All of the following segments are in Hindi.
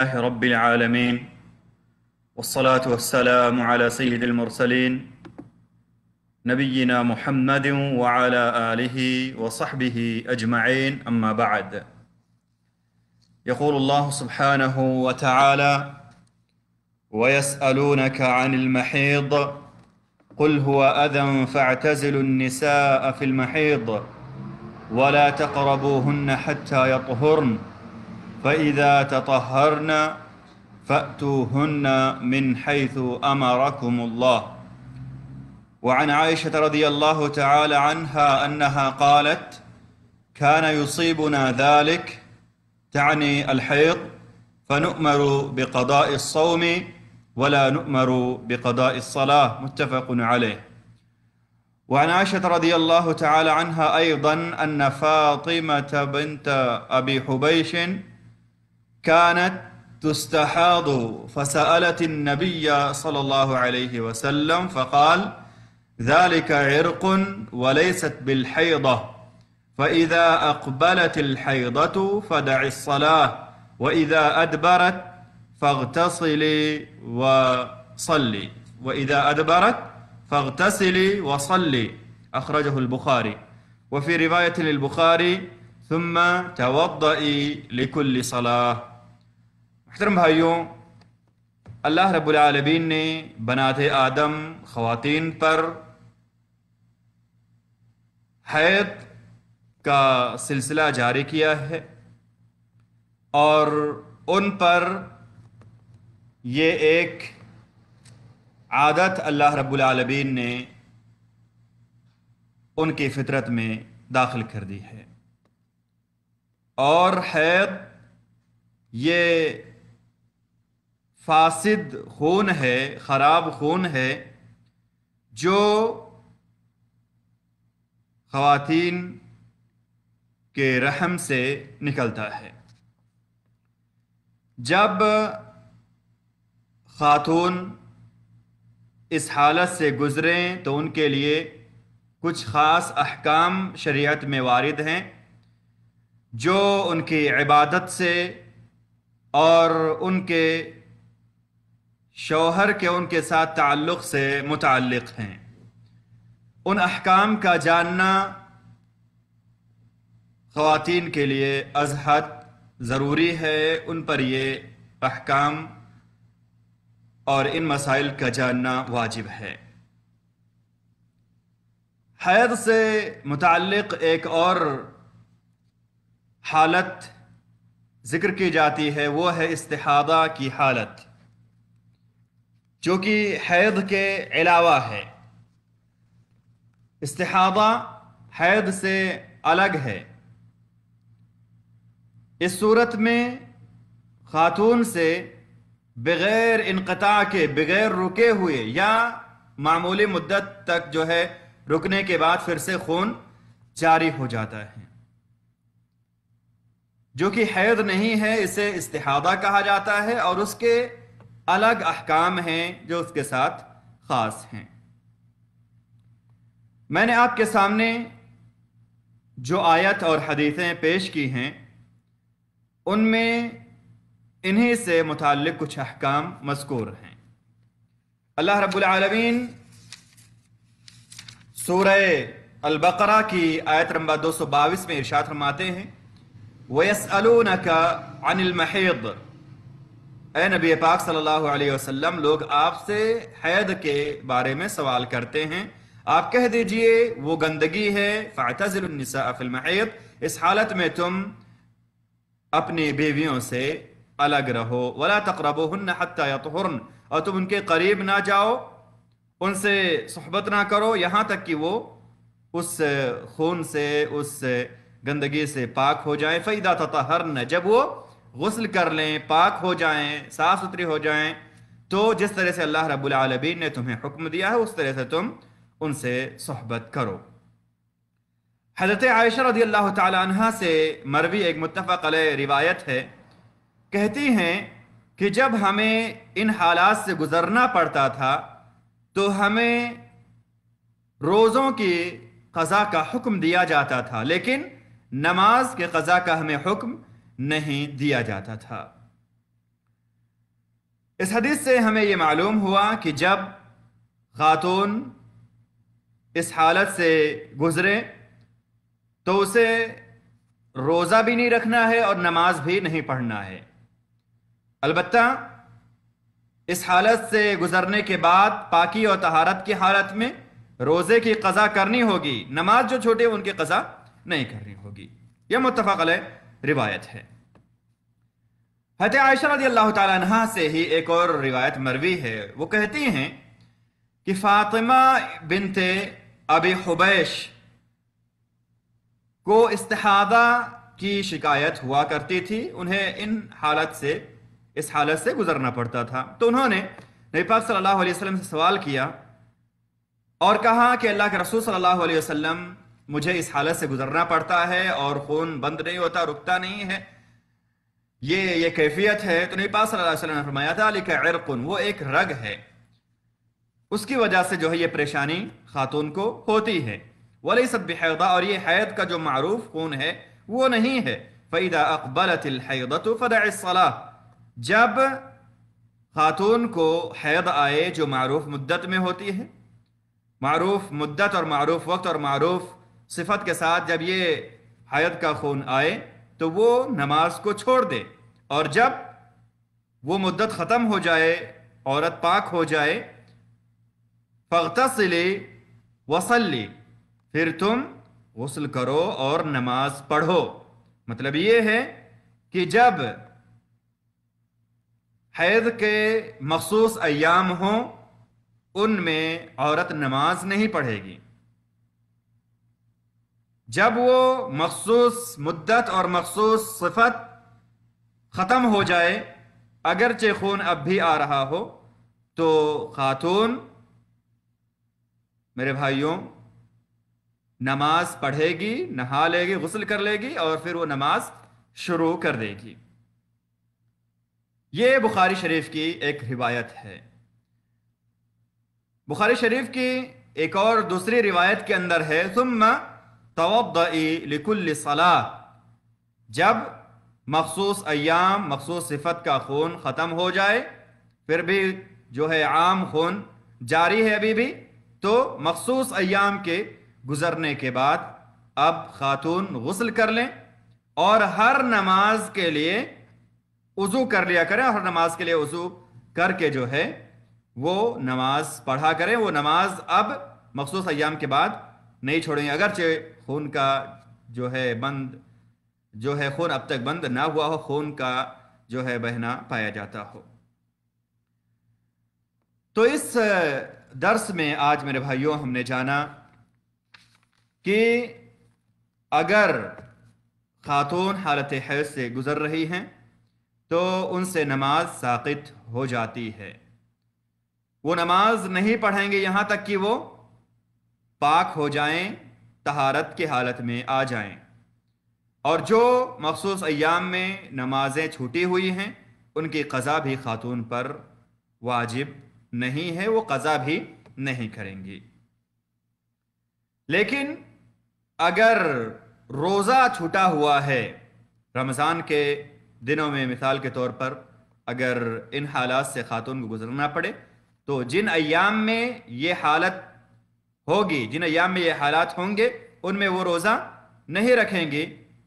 لله رب العالمين والصلاة والسلام على سيد المرسلين نبينا محمد وعلى آله وصحبه أجمعين أما بعد يقول الله سبحانه وتعالى ويسألونك عن المحيض قل هو أذى فاعتزلوا النساء في المحيض ولا تقربوهن حتى يطهرن فإذا تطهرن فأتوهن من حيث أمركم الله وعن عائشة رضي الله تعالى عنها أنها قالت كان يصيبنا ذلك تعني الحيض فنؤمر بقضاء الصوم ولا نؤمر بقضاء الصلاة متفق عليه وعن عائشة رضي الله تعالى عنها أيضا أن فاطمة بنت أبي حبيش كانت تستحاض فسالت النبي صلى الله عليه وسلم فقال ذلك عرق وليست بالحيضه فاذا اقبلت الحيضه فدع الصلاه واذا ادبرت فاغتسلي وصلي واذا ادبرت فاغتسلي وصلي اخرجه البخاري وفي روايه للبخاري ثم توضئي لكل صلاه अख्तरम भाइयों अल्लाह रबालमीन ने बनात आदम ख़वान पर हैत का सिलसिला जारी किया है और उन पर ये एक आदत अल्लाह रबालमीन ने उनकी फितरत में दाखिल कर दी है और हैत ये फासिद खून है ख़राब खून है जो खातन के रहम से निकलता है जब खातून इस हालत से गुज़रें तो उनके लिए कुछ ख़ास अहकाम शरीयत में वारिद हैं जो उनकी इबादत से और उनके शौहर के उनके साथ ताल्लुक़ से मुतक़ हैं उन अहकाम का जानना ख़वातीन के लिए अजहद ज़रूरी है उन पर ये अहकाम और इन मसाइल का जानना वाजिब है हैद से मुतक़ एक और हालत ज़िक्र की जाती है वो है इस्तेहादा की हालत जो कि हैद के अलावा है इस्तेहादा हैद से अलग है इस सूरत में खातून से बग़ैर इनकता के बग़ैर रुके हुए या मामूली मुद्दत तक जो है रुकने के बाद फिर से खून जारी हो जाता है जो कि हैद नहीं है इसे इस्तेहादा कहा जाता है और उसके अलग अहकाम हैं जो उसके साथ ख़ास हैं मैंने आपके सामने जो आयत और हदीसें पेश की हैं उनमें इन्हीं से मुतक कुछ अहकाम मस्कूर हैं अल्लाह रब्लमीन सूरह अलबकरा की आयत नंबर दो सौ बाईस में इर्शाद फरमाते हैं वयसअलून का अनिल महद ए नबी पाक सल्लल्लाहु अलैहि वसल्लम लोग आपसे हैद के बारे में सवाल करते हैं आप कह दीजिए वो गंदगी है फ़ातज़िलनिसाफ़िलमैत इस हालत में तुम अपनी बीवियों से अलग रहो वला तकरबन हत्यान और तुम उनके करीब ना जाओ उनसे सहबत ना करो यहाँ तक कि वो उस खून से उस गंदगी से पाक हो जाए फ़ैदा तहर न जब वो गसल कर लें पाक हो जाएं साफ़ सुथरे हो जाएं तो जिस तरह से अल्लाह रबालमीन ने तुम्हें हुक्म दिया है उस तरह से तुम उनसे सहबत करो हज़रत आयशा रदी अल्लाह तह से मरवी एक मुतफ़ल रिवायत है कहती हैं कि जब हमें इन हालात से गुज़रना पड़ता था तो हमें रोज़ों की क़ज़ा का हुक्म दिया जाता था लेकिन नमाज के क़ज़ा का हमें हुक्म नहीं दिया जाता था इस हदीस से हमें यह मालूम हुआ कि जब खातून इस हालत से गुज़रे तो उसे रोज़ा भी नहीं रखना है और नमाज भी नहीं पढ़ना है अलबत् इस हालत से गुज़रने के बाद पाकि और तहारत की हालत में रोज़े की कज़ा करनी होगी नमाज जो छोटे उनकी कज़ा नहीं करनी होगी यह मुतफ़ल है रिवायत है हत आयशा रजी अल्लाह तह से ही एक और रिवायत मरवी है वो कहती हैं कि फातिमा बिनते अबी हुबैश को इस्तेहादा की शिकायत हुआ करती थी उन्हें इन हालत से इस हालत से गुजरना पड़ता था तो उन्होंने नबी पाक सल्लल्लाहु अलैहि वसल्लम से सवाल किया और कहा कि अल्लाह के रसूल सल्लल्लाहु अलैहि वसल्लम मुझे इस हालत से गुजरना पड़ता है और खून बंद नहीं होता रुकता नहीं है ये ये कैफियत है तो नहीं पास सल्लल्लाहु ने फरमाया था लिखा इरकुन वो एक रग है उसकी वजह से जो है ये परेशानी खातून को होती है वली सब हैदा और ये हैद का जो मरूफ खून है वो नहीं है फ़ैदा अकबलत फ़दा जब खातून को हैद आए जो मरूफ मुद्दत में होती है मरूफ मुद्दत और मरूफ वक्त और मरूफ सिफत के साथ जब ये हयद का खून आए तो वो नमाज को छोड़ दे और जब वो मुद्दत ख़त्म हो जाए औरत पाक हो जाए फ़गतसले वसली फिर तुम गसल करो और नमाज पढ़ो मतलब ये है कि जब हैद के मखसूस अयाम हों उनमें औरत नमाज नहीं पढ़ेगी जब वो मखसूस मुद्दत और मखसूस सिफत ख़त्म हो जाए अगरचे खून अब भी आ रहा हो तो खातून मेरे भाइयों नमाज पढ़ेगी नहा लेगी गसल कर लेगी और फिर वो नमाज शुरू कर देगी ये बुखारी शरीफ की एक रिवायत है बुखारी शरीफ की एक और दूसरी रिवायत के अंदर है सुम्मा तवदई लिकुल सलाह जब मखसूस अयाम मखसूस सिफत का खून ख़त्म हो जाए फिर भी जो है आम खून जारी है अभी भी तो मखसूस अयाम के गुज़रने के बाद अब खातून गसल कर लें और हर नमाज के लिए वजू कर लिया करें हर नमाज के लिए उज़ू करके जो है वो नमाज पढ़ा करें वो नमाज अब मखसूस अयाम के बाद नहीं छोड़ेंगे अगरचे खून का जो है बंद जो है खून अब तक बंद ना हुआ हो खून का जो है बहना पाया जाता हो तो इस दर्स में आज मेरे भाइयों हमने जाना कि अगर खातून हालत हैज से गुज़र रही हैं तो उनसे नमाज साकित हो जाती है वो नमाज नहीं पढ़ेंगे यहां तक कि वो पाक हो जाएं तहारत के हालत में आ जाएं और जो मखसूस अयाम में नमाजें छूटी हुई हैं उनकी कज़ा भी ख़ातून पर वाजिब नहीं है वो कज़ा भी नहीं करेंगी लेकिन अगर रोज़ा छूटा हुआ है रमज़ान के दिनों में मिसाल के तौर पर अगर इन हालात से ख़ातून को गुजरना पड़े तो जिन अयाम में ये हालत होगी जिन अयाम में ये हालात होंगे उनमें वो रोज़ा नहीं रखेंगे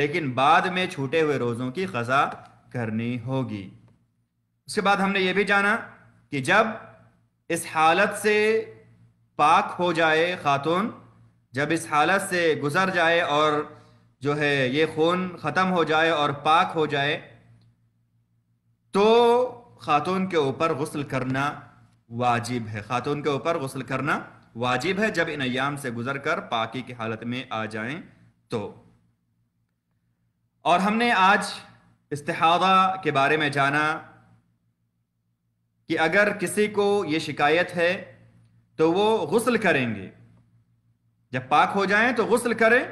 लेकिन बाद में छूटे हुए रोज़ों की ख़जा करनी होगी उसके बाद हमने ये भी जाना कि जब इस हालत से पाक हो जाए ख़ातून जब इस हालत से गुज़र जाए और जो है ये खून ख़त्म हो जाए और पाक हो जाए तो ख़ातून के ऊपर गसल करना वाजिब है ख़ातून के ऊपर गसल करना वाजिब है जब इन अयाम से गुजर कर पाकि की हालत में आ जाए तो और हमने आज इस्तेहादा के बारे में जाना कि अगर किसी को ये शिकायत है तो वो गसल करेंगे जब पाक हो जाए तो गसल करें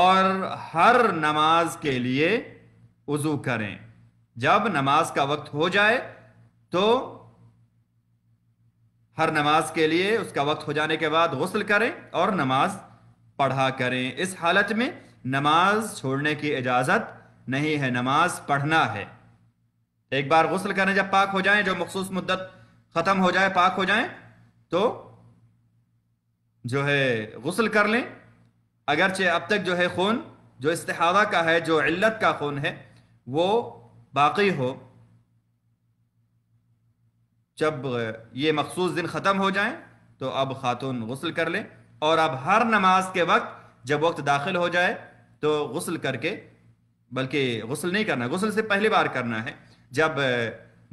और हर नमाज के लिए वज़ू करें जब नमाज का वक्त हो जाए तो हर नमाज के लिए उसका वक्त हो जाने के बाद गसल करें और नमाज पढ़ा करें इस हालत में नमाज छोड़ने की इजाज़त नहीं है नमाज पढ़ना है एक बार गसल करें जब पाक हो जाए जो मखसूस मुद्दत ख़त्म हो जाए पाक हो जाए तो जो है गसल कर लें अगरचे अब तक जो है खून जो इस्तेहादा का है जो इल्लत का खून है वो बाकी हो जब ये मखसूस दिन ख़त्म हो जाए तो अब ख़ातून गसल कर लें और अब हर नमाज के वक्त जब वक्त दाखिल हो जाए तो गसल करके बल्कि गसल नहीं करना गसल से पहली बार करना है जब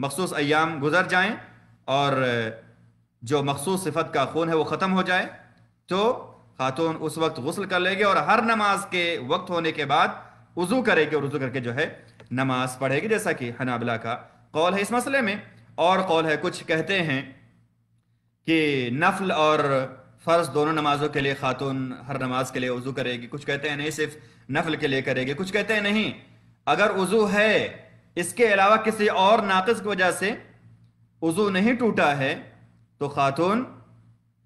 मखसूस अयाम गुजर जाएँ और जो मखसूस सिफत का खून है वो ख़त्म हो जाए तो खातून उस वक्त गसल कर लेगी और हर नमाज के वक्त होने के बाद वज़ू करेगी और वज़ू करके जो है नमाज पढ़ेगी जैसा कि हनाबला का कौल है इस मसले में और कौल है कुछ कहते हैं कि नफल और फ़र्ज दोनों नमाज़ों के लिए खातून हर नमाज के लिए वज़ू करेगी कुछ कहते हैं नहीं सिर्फ नफल के लिए करेगी कुछ कहते हैं नहीं अगर वज़ू है इसके अलावा किसी और नाकस की वजह से वज़ू नहीं टूटा है तो खातून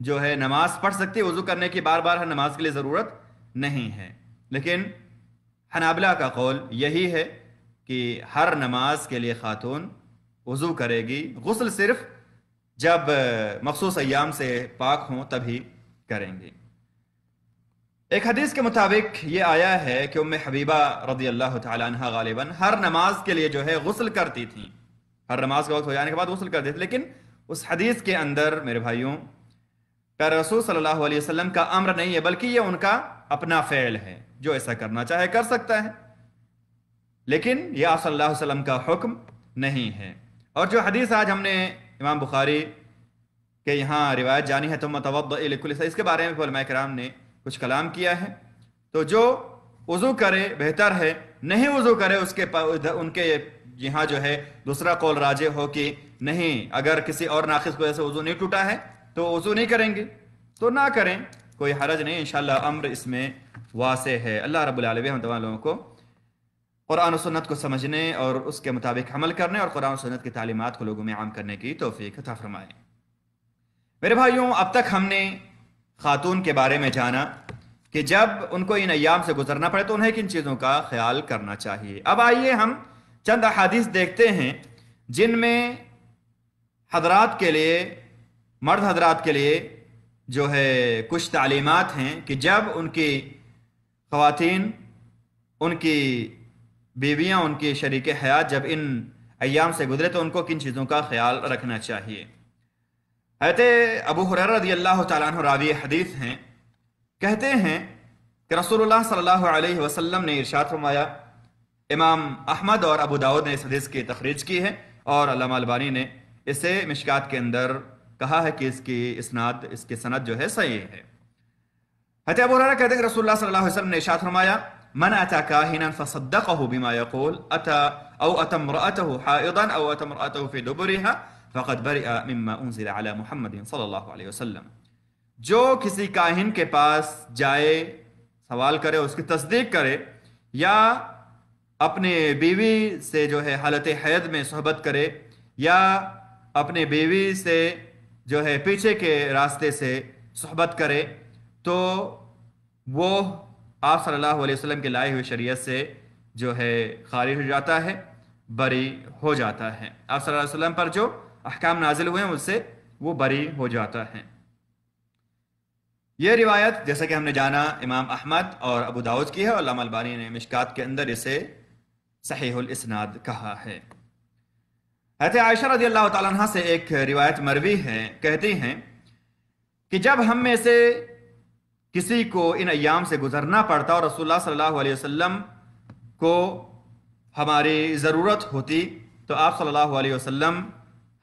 जो है नमाज पढ़ सकती है वज़ू करने की बार बार हर नमाज के लिए ज़रूरत नहीं है लेकिन हनाबला का कौल यही है कि हर नमाज के लिए खातून वज़ू करेगी गसल सिर्फ जब मखसूस अयाम से पाक हों तभी करेंगे एक हदीस के मुताबिक ये आया है कि उम हबीबा रदी अल्लाह तह हर नमाज के लिए जो है गसल करती थी हर नमाज का वक्त हो जाने के बाद गसल करती थी लेकिन उस हदीस के अंदर मेरे भाइयों का रसूल सल्लल्लाहु अलैहि वसल्लम का अम्र नहीं है बल्कि ये उनका अपना फ़ैल है जो ऐसा करना चाहे कर सकता है लेकिन यह आप सल्लल्लाहु अलैहि वसल्लम का हुक्म नहीं है और जो हदीस आज हमने इमाम बुखारी के यहाँ रिवायत जानी है तो मतवबिलकुल इसके बारे में फलमा कराम ने कुछ कलाम किया है तो जो वज़ू करे बेहतर है नहीं वज़ू करे उसके उनके यहाँ जो है दूसरा कौल राजे हो कि नहीं अगर किसी और नाकिस को ऐसे वज़ू नहीं टूटा है तो वज़ू नहीं करेंगे तो ना करें कोई हरज नहीं इन अम्र इसमें वासे है अल्लाह रबालम तमाम लोगों को कुरान सन्नत को समझने और उसके मुताबिक अमल करने और कुरान सन्नत की तालीमत को लोगों में आम करने की तोफ़ी अता फरमाए मेरे भाइयों अब तक हमने खातून के बारे में जाना कि जब उनको इन अयाम से गुजरना पड़े तो उन्हें किन चीज़ों का ख्याल करना चाहिए अब आइए हम चंद अहादीस देखते हैं जिनमें हजरात के लिए मर्द हजरात के लिए जो है कुछ तालीमत हैं कि जब उनकी ख़वान उनकी बीवियाँ उनकी शरीक हयात जब इन अयाम से गुजरे तो उनको किन चीज़ों का ख्याल रखना चाहिए हैत अबू हुरर रदी अल्लाह तवी हदीस हैं कहते हैं कि रसोल सल्ह वसलम ने इर्शाद फरमाया इमाम अहमद और अबू दाऊद ने इस हदीस की तखरीज की है और अलबानी ने इसे मिशकात के अंदर कहा है कि इसकी इसनाद इसकी सनत जो है सही है हत अबू हुररा कहते हैं कि रसोल सल्लल्लाहु वसलम ने इर्शात फरमाया من أتى كاهنا فصدقه بما يقول أتى أو أتى امرأته حائضا أو أتى امرأته في دبرها فقد برئ مما أنزل على محمد صلى الله عليه وسلم जो किसी काहिन के पास जाए सवाल करे उसकी तस्दीक करे या अपने बीवी से जो है हालत हैद में सहबत करे या अपने बीवी से जो है पीछे के रास्ते से सहबत करे तो वो आप सल्लल्लाहु अलैहि वसल्लम के लाए हुए शरीयत से जो है खारिज हो जाता है बरी हो जाता है आप सल्लल्लाहु अलैहि वसल्लम पर जो अहकाम नाजिल हुए हैं उससे वो बरी हो जाता है ये रिवायत जैसा कि हमने जाना इमाम अहमद और अबू दाऊद की है और अलबानी ने मिशकात के अंदर इसे सहीहुल इसनाद कहा है हत आयशा रजी अल्लाह तह से एक रिवायत मरवी है कहती हैं कि जब हम में से किसी को इन अयाम से गुजरना पड़ता और रसोल सल्लल्लाहु अलैहि वसल्लम को हमारी ज़रूरत होती तो आप सल्लल्लाहु अलैहि वसल्लम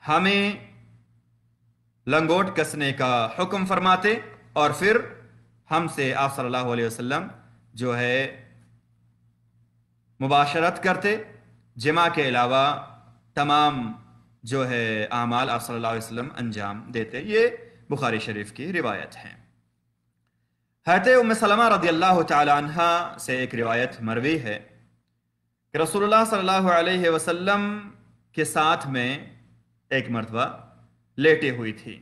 हमें लंगोट कसने का हुक्म फरमाते और फिर हमसे आप सल्लल्लाहु अलैहि वसल्लम जो है मुबाशरत करते जमा के अलावा तमाम जो है आमाल आप सल्लल्लाहु अलैहि वसल्लम अंजाम देते ये बुखारी शरीफ की रिवायत हैं हैत उम सलमा रदी अल्लाह तहा से एक रिवायत मरवी है कि रसोल्ला सल्ह अलैहि के साथ में एक मरतबा लेटी हुई थी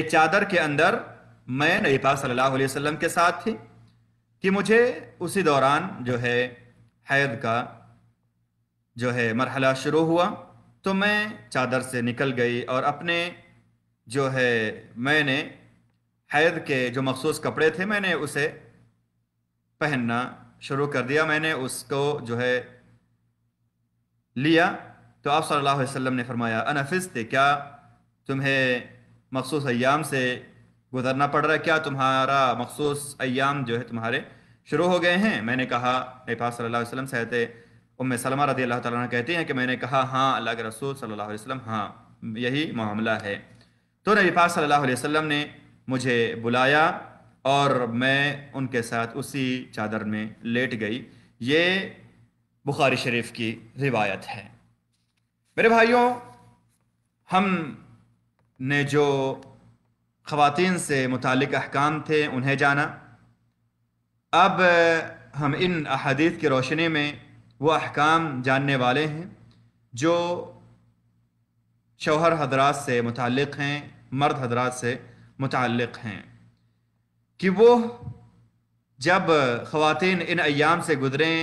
एक चादर के अंदर मैं नई पा सल्ह अलैहि के साथ थी कि मुझे उसी दौरान जो है हैद का जो है मरहला शुरू हुआ तो मैं चादर से निकल गई और अपने जो है मैंने हैद के जो मखसूस कपड़े थे मैंने उसे पहनना शुरू कर दिया मैंने उसको जो है लिया तो आप सल्लल्लाहु अलैहि वसल्लम ने फरमाया अनफिस थे क्या तुम्हें मखसूस अयाम से गुजरना पड़ रहा है क्या तुम्हारा मखसूस अयाम जो है तुम्हारे शुरू हो गए हैं मैंने कहा नबा सल्लल्लाहु अलैहि वसल्लम सहते उम सलमा रदी अल्लाह ताला कहती हैं कि मैंने कहा हाँ अल्लाह के रसूल सल्लल्लाहु अलैहि वसल्लम हाँ यही मामला है तो नबी पाक सल्लल्लाहु अलैहि वसल्लम ने मुझे बुलाया और मैं उनके साथ उसी चादर में लेट गई ये बुखारी शरीफ की रिवायत है मेरे भाइयों हम ने जो ख़वातीन से मुतक अहकाम थे उन्हें जाना अब हम इन अहदीत की रोशनी में वो अहकाम जानने वाले हैं जो शौहर हजरात से मुतक़ हैं मर्द हजरात से मुतक़ हैं कि वो जब ख़वान इन अयाम से गुज़रें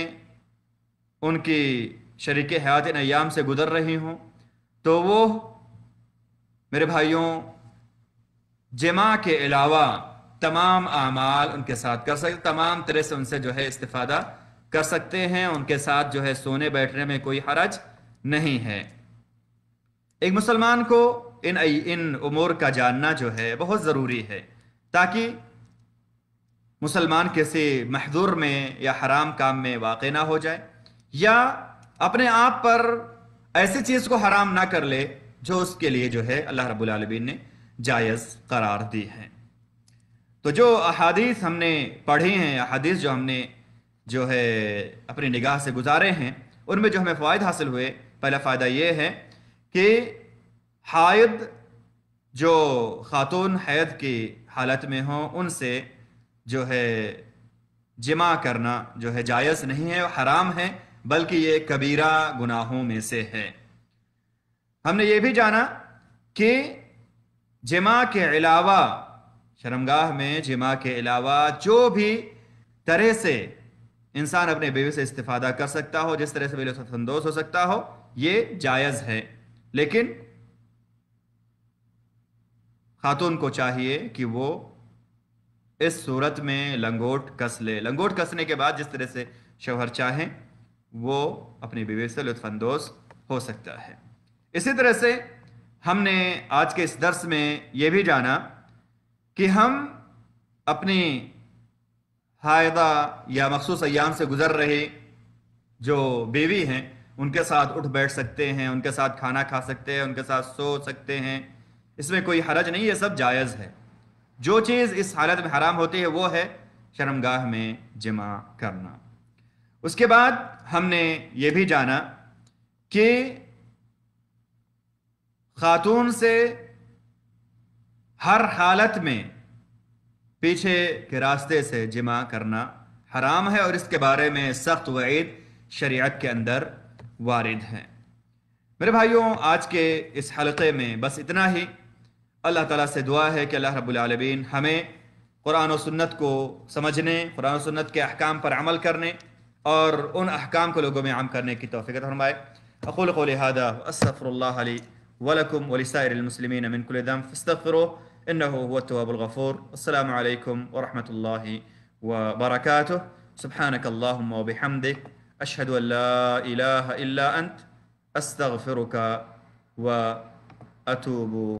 उनकी शरीक हयात इन अयाम से गुज़र रही हों तो वो मेरे भाइयों जमा के अलावा तमाम आमाल उनके साथ कर सकते तमाम तरह से उनसे जो है इस्तादा कर सकते हैं उनके साथ जो है सोने बैठने में कोई हरज नहीं है एक मुसलमान को इन इन उमूर का जानना जो है बहुत ज़रूरी है ताकि मुसलमान किसी महदूर में या हराम काम में वाक़ ना हो जाए या अपने आप पर ऐसी चीज़ को हराम ना कर ले जो उसके लिए जो है अल्लाह रबालमीन ने जायज़ करार दी है तो जो अहादीस हमने पढ़ी हैं अहादीस जो हमने जो है अपनी निगाह से गुजारे हैं उनमें जो हमें फ़ायद हासिल हुए पहला फ़ायदा ये है कि हायद जो ख़ातून हैद की हालत में हों उनसे जो है जमा करना जो है जायज़ नहीं है हराम है बल्कि ये कबीरा गुनाहों में से है हमने ये भी जाना कि जमा के अलावा शर्मगाह में जमा के अलावा जो भी तरह से इंसान अपने बेबी से इस्तीफादा कर सकता हो जिस तरह से बेलसंदोज हो सकता हो ये जायज़ है लेकिन खातून को चाहिए कि वो इस सूरत में लंगोट कस ले लंगोट कसने के बाद जिस तरह से शोहर चाहें वो अपनी बीवी से लुफानंदोज हो सकता है इसी तरह से हमने आज के इस दर्स में ये भी जाना कि हम अपनी हायदा या मखसूस अयाम से गुज़र रहे जो बीवी हैं उनके साथ उठ बैठ सकते हैं उनके साथ खाना खा सकते हैं उनके साथ सो सकते हैं इसमें कोई हरज नहीं ये सब जायज़ है जो चीज़ इस हालत में हराम होती है वो है शर्मगाह में जमा करना उसके बाद हमने ये भी जाना कि खातून से हर हालत में पीछे के रास्ते से जमा करना हराम है और इसके बारे में सख्त वईद शरीयत के अंदर वारिद हैं मेरे भाइयों आज के इस हलक़े में बस इतना ही अल्लाह ताला से दुआ है कि अल्लाह रब्बुल हमें कुरान और सुन्नत को समझने कुरान और सुन्नत के अहकाम पर अमल करने और उन अहकाम को लोगों में आम करने की तोफ़ी फरमाए अक़ुल कोदा असफ़र वलकम वलिसमसलिमिन मिनकुलदम फ़स्तफ़रो إنه هو التواب الغفور السلام عليكم ورحمة الله وبركاته سبحانك اللهم وبحمدك أشهد أن لا إله إلا أنت أستغفرك وأتوب